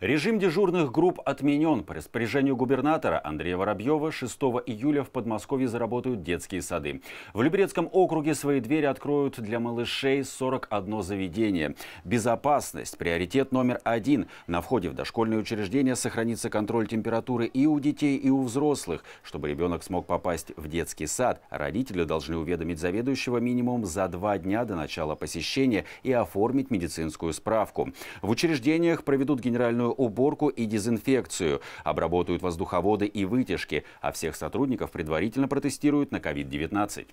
Режим дежурных групп отменен. По распоряжению губернатора Андрея Воробьева 6 июля в Подмосковье заработают детские сады. В Люберецком округе свои двери откроют для малышей 41 заведение. Безопасность – приоритет номер один. На входе в дошкольные учреждения сохранится контроль температуры и у детей, и у взрослых. Чтобы ребенок смог попасть в детский сад, родители должны уведомить заведующего минимум за два дня до начала посещения и оформить медицинскую справку. В учреждениях проведут генеральную тщательную уборку и дезинфекцию, обработают воздуховоды и вытяжки, а всех сотрудников предварительно протестируют на COVID-19.